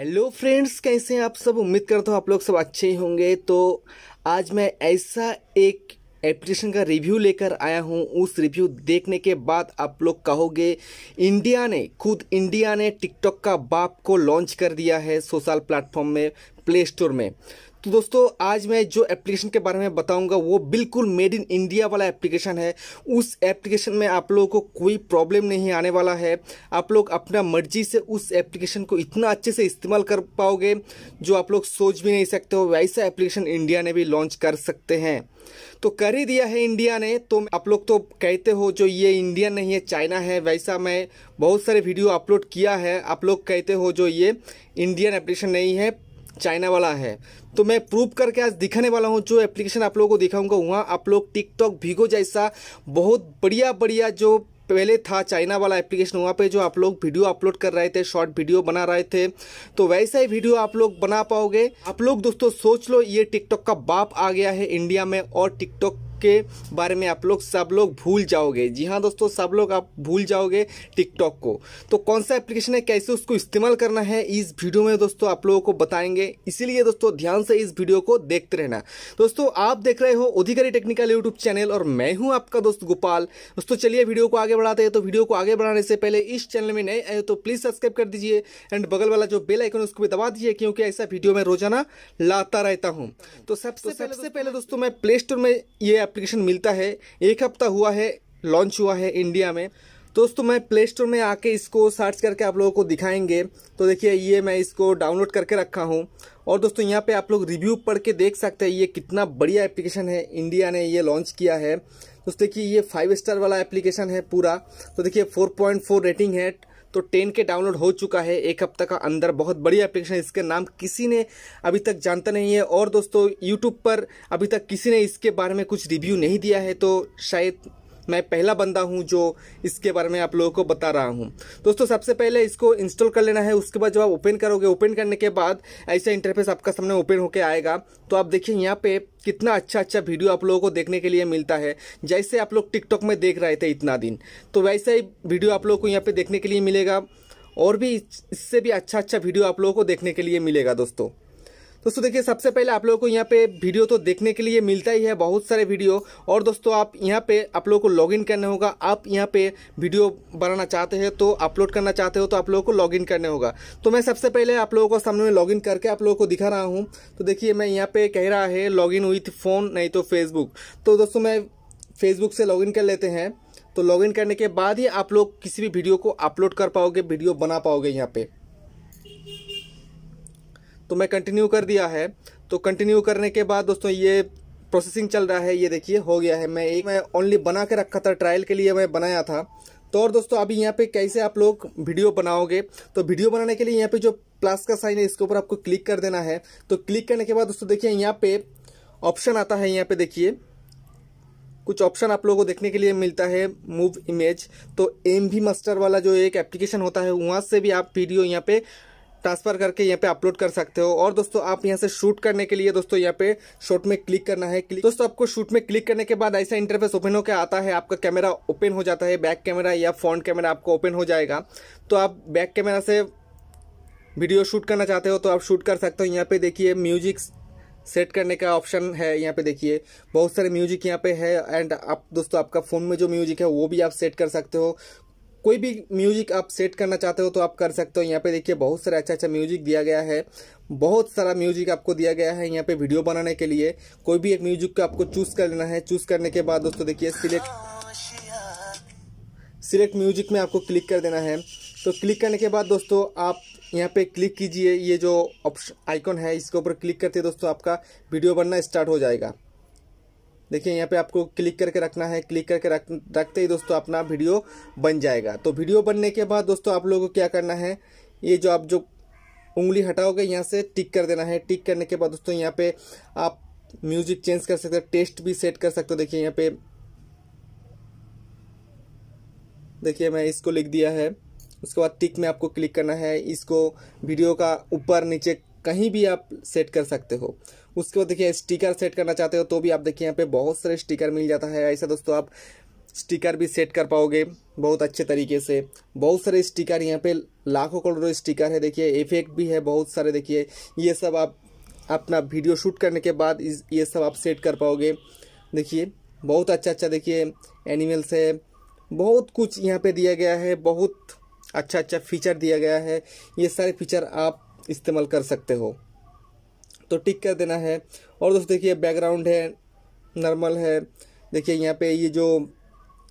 hello friends कैसे हैं आप सब उम्मीद करता हूँ आप लोग सब अच्छे ही होंगे तो आज मैं ऐसा एक एप्लीकेशन का रिव्यू लेकर आया हूँ उस रिव्यू देखने के बाद आप लोग कहोगे इंडिया ने खुद इंडिया ने टिकटॉक का बाप को लॉन्च कर दिया है सोशल प्लेटफॉर्म में प्ले स्टोर में तो दोस्तों आज मैं जो एप्लीकेशन के बारे में बताऊंगा वो बिल्कुल मेड इन इंडिया वाला एप्लीकेशन है उस एप्लीकेशन में आप लोगों को कोई प्रॉब्लम नहीं आने वाला है आप लोग अपना मर्जी से उस एप्लीकेशन को इतना अच्छे से इस्तेमाल कर पाओगे जो आप लोग सोच भी नहीं सकते हो वैसा एप्लीकेशन इंडिया ने भी लॉन्च कर सकते हैं तो कर ही दिया है इंडिया ने तो आप लोग तो कहते हो जो ये इंडिया नहीं है चाइना है वैसा मैं बहुत सारे वीडियो अपलोड किया है आप लोग कहते हो जो ये इंडियन एप्लीकेशन नहीं है चाइना वाला है तो मैं प्रूव करके आज दिखाने वाला हूँ जो एप्लीकेशन आप लोगों को दिखाऊंगा वहाँ आप लोग टिकटॉक भीगो जैसा बहुत बढ़िया बढ़िया जो पहले था चाइना वाला एप्लीकेशन वहाँ पे जो आप लोग वीडियो अपलोड कर रहे थे शॉर्ट वीडियो बना रहे थे तो वैसा ही वीडियो आप लोग बना पाओगे आप लोग दोस्तों सोच लो ये टिकटॉक का बाप आ गया है इंडिया में और टिकटॉक के बारे में आप लोग सब लोग भूल जाओगे जी हाँ दोस्तों सब लोग आप भूल जाओगे टिकटॉक को तो कौन सा एप्लीकेशन है कैसे उसको इस्तेमाल करना है इस वीडियो में दोस्तों आप लोगों को बताएंगे इसीलिए दोस्तों ध्यान से इस वीडियो को देखते रहना दोस्तों आप देख रहे हो अधिकारी टेक्निकल यूट्यूब चैनल और मैं हूँ आपका दोस्त गोपाल दोस्तों चलिए वीडियो को आगे बढ़ाते हैं तो वीडियो को आगे बढ़ाने से पहले इस चैनल में नए आए तो प्लीज़ सब्सक्राइब कर दीजिए एंड बगल वाला जो बेल आइकन उसको भी दबा दीजिए क्योंकि ऐसा वीडियो में रोजाना लाता रहता हूँ तो सबसे तो सबसे पहले दोस्तों मैं प्ले स्टोर में ये एप्लीकेशन मिलता है एक हफ्ता हुआ है लॉन्च हुआ है इंडिया में दोस्तों मैं प्ले स्टोर में आके इसको सर्च करके आप लोगों को दिखाएंगे तो देखिए ये मैं इसको डाउनलोड करके रखा हूँ और दोस्तों यहाँ पे आप लोग रिव्यू पढ़ के देख सकते हैं ये कितना बढ़िया एप्लीकेशन है इंडिया ने ये लॉन्च किया है दोस्तों देखिए ये फाइव स्टार वाला एप्लीकेशन है पूरा तो देखिए फोर पॉइंट फोर रेटिंग है तो टेन के डाउनलोड हो चुका है एक हफ्ता का अंदर बहुत बड़ी एप्लीकेशन इसका नाम किसी ने अभी तक जानता नहीं है और दोस्तों यूट्यूब पर अभी तक किसी ने इसके बारे में कुछ रिव्यू नहीं दिया है तो शायद मैं पहला बंदा हूँ जो इसके बारे में आप लोगों को बता रहा हूँ दोस्तों सबसे पहले इसको इंस्टॉल कर लेना है उसके बाद जब आप ओपन करोगे ओपन करने के बाद ऐसा इंटरफेस आपका सामने ओपन होकर आएगा तो आप देखिए यहाँ पे कितना अच्छा अच्छा वीडियो आप लोगों को देखने के लिए मिलता है जैसे आप लोग टिकटॉक में देख रहे थे इतना दिन तो वैसा ही वीडियो आप लोगों को यहाँ पर देखने के लिए मिलेगा और भी इससे भी अच्छा अच्छा वीडियो आप लोगों को देखने के लिए मिलेगा दोस्तों दोस्तों देखिए सबसे पहले आप लोगों को यहाँ पे वीडियो तो देखने के लिए मिलता ही है बहुत सारे वीडियो और दोस्तों आप यहाँ पे आप लोगों को लॉगिन करने होगा आप यहाँ पे वीडियो बनाना चाहते हैं तो अपलोड करना चाहते हो तो आप लोगों को लॉगिन करने होगा तो मैं सबसे पहले आप लोगों को सामने में लॉगिन करके आप लोगों को दिखा रहा हूँ तो देखिए मैं यहाँ पे कह रहा है लॉगिन विथ फ़ोन नहीं तो फेसबुक तो दोस्तों मैं फेसबुक से लॉगिन कर लेते हैं तो लॉगिन करने के बाद ही आप लोग किसी भी वीडियो को अपलोड कर पाओगे वीडियो बना पाओगे यहाँ पर तो मैं कंटिन्यू कर दिया है तो कंटिन्यू करने के बाद दोस्तों ये प्रोसेसिंग चल रहा है ये देखिए हो गया है मैं एक मैं ओनली बना के रखा था ट्रायल के लिए मैं बनाया था तो और दोस्तों अभी यहाँ पे कैसे आप लोग वीडियो बनाओगे तो वीडियो बनाने के लिए यहाँ पे जो प्लस का साइन है इसके ऊपर आपको क्लिक कर देना है तो क्लिक करने के बाद दोस्तों देखिए यहाँ पे ऑप्शन आता है यहाँ पे देखिए कुछ ऑप्शन आप लोगों को देखने के लिए मिलता है मूव इमेज तो एम भी मास्टर वाला जो एक एप्लीकेशन होता है वहाँ से भी आप वीडियो यहाँ पे ट्रांसफ़र करके यहाँ पे अपलोड कर सकते हो और दोस्तों आप यहाँ से शूट करने के लिए दोस्तों यहाँ पे शॉट में क्लिक करना है क्लिक दोस्तों आपको शूट में क्लिक करने के बाद ऐसा इंटरफेस ओपन होकर आता है आपका कैमरा ओपन हो जाता है बैक कैमरा या फ्रंट कैमरा आपको ओपन हो जाएगा तो आप बैक कैमरा से वीडियो शूट करना चाहते हो तो आप शूट कर सकते हो यहाँ पे देखिए म्यूजिक सेट करने का ऑप्शन है यहाँ पे देखिए बहुत सारे म्यूजिक यहाँ पे है एंड आप दोस्तों आपका फ़ोन में जो म्यूजिक है वो भी आप सेट कर सकते हो कोई भी म्यूजिक आप सेट करना चाहते हो तो आप कर सकते हो यहाँ पे देखिए बहुत सारा अच्छा अच्छा म्यूजिक दिया गया है बहुत सारा म्यूजिक आपको दिया गया है यहाँ पे वीडियो बनाने के लिए कोई भी एक म्यूजिक को आपको चूज कर लेना है चूज करने के बाद दोस्तों देखिए सिलेक्ट सिलेक्ट म्यूजिक में आपको क्लिक कर देना है तो क्लिक करने के बाद दोस्तों आप यहाँ पे क्लिक कीजिए ये जो ऑप्शन आइकॉन है इसके ऊपर क्लिक करते दोस्तों आपका वीडियो बनना स्टार्ट हो जाएगा देखिए यहाँ पे आपको क्लिक करके रखना है क्लिक करके रख रखते ही दोस्तों अपना वीडियो बन जाएगा तो वीडियो बनने के बाद दोस्तों आप लोगों को क्या करना है ये जो आप जो उंगली हटाओगे यहाँ से टिक कर देना है टिक करने के बाद दोस्तों यहाँ पे आप म्यूजिक चेंज कर सकते हो टेस्ट भी सेट कर सकते हो देखिए यहाँ पे देखिए मैं इसको लिख दिया है उसके बाद टिक में आपको क्लिक करना है इसको वीडियो का ऊपर नीचे कहीं भी आप सेट कर सकते हो उसके बाद देखिए स्टिकर सेट करना चाहते हो तो भी आप देखिए यहाँ पे बहुत सारे स्टिकर मिल जाता है ऐसा दोस्तों आप स्टिकर भी सेट कर पाओगे बहुत अच्छे तरीके से बहुत सारे स्टिकर यहाँ पे लाखों करोड़ों स्टिकर है देखिए इफेक्ट भी है बहुत सारे देखिए ये सब आप अपना वीडियो शूट करने के बाद ये सब आप सेट कर पाओगे देखिए बहुत अच्छा अच्छा देखिए एनिमल्स है बहुत कुछ यहाँ पर दिया गया है बहुत अच्छा अच्छा फीचर दिया गया है ये सारे फीचर आप इस्तेमाल कर सकते हो तो टिक कर देना है और दोस्तों देखिए बैकग्राउंड है नॉर्मल है देखिए यहाँ पे ये जो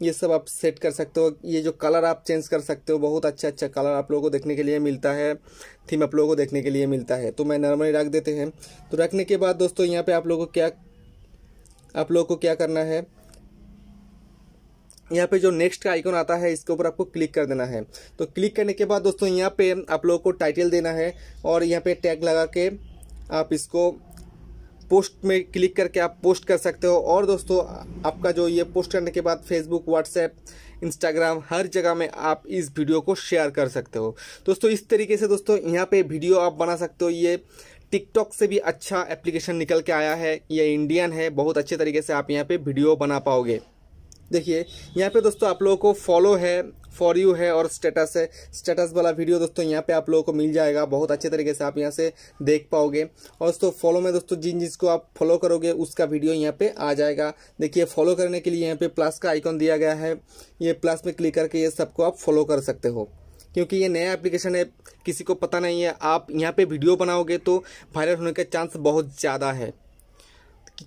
ये सब आप सेट कर सकते हो ये जो कलर आप चेंज कर सकते हो बहुत अच्छा अच्छा कलर आप लोगों को देखने के लिए मिलता है थीम आप लोगों को देखने के लिए मिलता है तो मैं नॉर्मली रख देते हैं तो रखने के बाद दोस्तों यहाँ पे आप लोगों को क्या आप लोगों को क्या करना है यहाँ पे जो नेक्स्ट का आइकन आता है इसके ऊपर आपको क्लिक कर देना है तो क्लिक करने के बाद दोस्तों यहाँ पे आप लोगों को टाइटल देना है और यहाँ पे टैग लगा के आप इसको पोस्ट में क्लिक करके आप पोस्ट कर सकते हो और दोस्तों आपका जो ये पोस्ट करने के बाद फेसबुक व्हाट्सएप इंस्टाग्राम हर जगह में आप इस वीडियो को शेयर कर सकते हो दोस्तों इस तरीके से दोस्तों यहाँ पर वीडियो आप बना सकते हो ये टिकटॉक से भी अच्छा एप्लीकेशन निकल के आया है ये इंडियन है बहुत अच्छे तरीके से आप यहाँ पर वीडियो बना पाओगे देखिए यहाँ पे दोस्तों आप लोगों को फॉलो है फॉर यू है और स्टेटस है स्टेटस वाला वीडियो दोस्तों यहाँ पे आप लोगों को मिल जाएगा बहुत अच्छे तरीके से आप यहाँ से देख पाओगे और दोस्तों फॉलो में दोस्तों जिन जिसको आप फॉलो करोगे उसका वीडियो यहाँ पे आ जाएगा देखिए फॉलो करने के लिए यहाँ पे प्लस का आइकॉन दिया गया है ये प्लस में क्लिक करके ये सबको आप फॉलो कर सकते हो क्योंकि ये नया एप्लीकेशन है किसी को पता नहीं है आप यहाँ पर वीडियो बनाओगे तो वायरल होने का चांस बहुत ज़्यादा है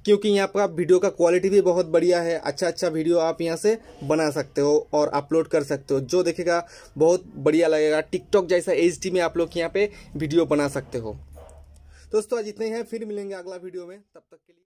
क्योंकि यहाँ पर आप वीडियो का क्वालिटी भी बहुत बढ़िया है अच्छा अच्छा वीडियो आप यहाँ से बना सकते हो और अपलोड कर सकते हो जो देखेगा बहुत बढ़िया लगेगा टिकटॉक जैसा एच में आप लोग यहाँ पे वीडियो बना सकते हो दोस्तों आज इतने हैं फिर मिलेंगे अगला वीडियो में तब तक के लिए